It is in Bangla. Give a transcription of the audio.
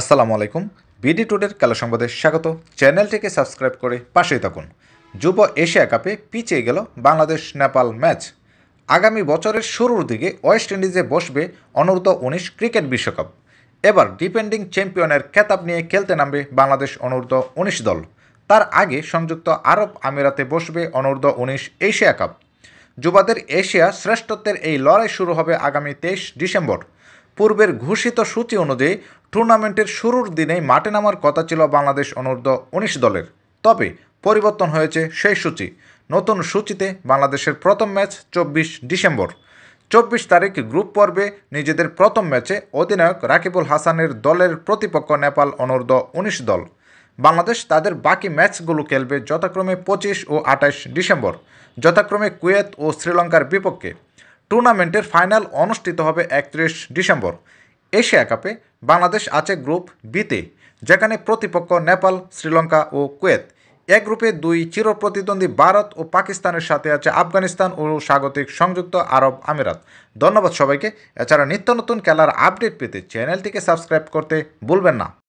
আসসালামু আলাইকুম বিডি টুডের কালো সংবাদে স্বাগত চ্যানেলটিকে সাবস্ক্রাইব করে পাশেই থাকুন যুব এশিয়া কাপে পিছিয়ে গেল বাংলাদেশ নেপাল ম্যাচ আগামী বছরের শুরুর দিকে ওয়েস্ট ইন্ডিজে বসবে অনূর্ধ্ব উনিশ ক্রিকেট বিশ্বকাপ এবার ডিপেন্ডিং চ্যাম্পিয়নের খেতাব নিয়ে খেলতে নামবে বাংলাদেশ অনূর্ধ্ব উনিশ দল তার আগে সংযুক্ত আরব আমিরাতে বসবে অনূর্ধ্ব উনিশ এশিয়া কাপ যুবাদের এশিয়া শ্রেষ্ঠত্বের এই লড়াই শুরু হবে আগামী তেইশ ডিসেম্বর পূর্বের ঘোষিত সূচি অনুযায়ী টুর্নামেন্টের শুরুর দিনেই মাঠে নামার কথা ছিল বাংলাদেশ অনূর্ধ্ব উনিশ দলের তবে পরিবর্তন হয়েছে সেই সূচি নতুন সূচিতে বাংলাদেশের প্রথম ম্যাচ চব্বিশ ডিসেম্বর চব্বিশ তারিখ গ্রুপ পর্বে নিজেদের প্রথম ম্যাচে অধিনায়ক রাকিবুল হাসানের দলের প্রতিপক্ষ নেপাল অনূর্ধ্ব উনিশ দল বাংলাদেশ তাদের বাকি ম্যাচগুলো খেলবে যথাক্রমে পঁচিশ ও আঠাশ ডিসেম্বর যথাক্রমে কুয়েত ও শ্রীলঙ্কার বিপক্ষে টুর্নামেন্টের ফাইনাল অনুষ্ঠিত হবে একত্রিশ ডিসেম্বর এশিয়া কাপে বাংলাদেশ আছে গ্রুপ বিতে যেখানে প্রতিপক্ষ নেপাল শ্রীলঙ্কা ও কুয়েত এক গ্রুপে দুই চিরপ্রতিদ্বন্দ্বী ভারত ও পাকিস্তানের সাথে আছে আফগানিস্তান ও স্বাগতিক সংযুক্ত আরব আমিরাত ধন্যবাদ সবাইকে এছাড়া নিত্য নতুন খেলার আপডেট পেতে চ্যানেলটিকে সাবস্ক্রাইব করতে ভুলবেন না